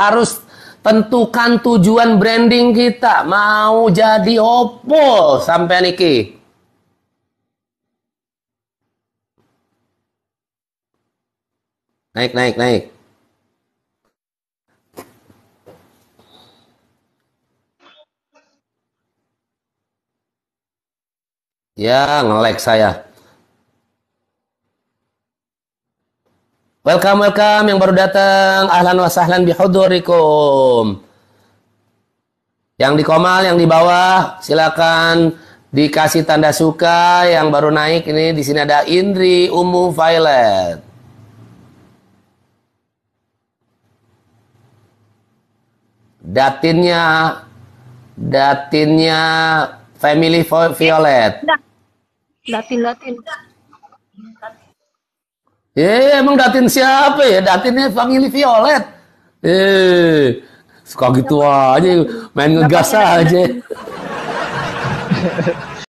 harus tentukan tujuan branding kita mau jadi opo sampai niki naik naik naik ya ngelek saya Welcome, welcome yang baru datang. Ahlan wa sahlan bihudurikum. Yang di komal, yang di bawah, silakan dikasih tanda suka. Yang baru naik ini di sini ada Indri Umu Violet. Datinnya, datinnya Family Violet. Datin, datin. Eh, emang datin siapa ya? Datinnya family Violet. Eh, suka gitu aja, main ngegas aja.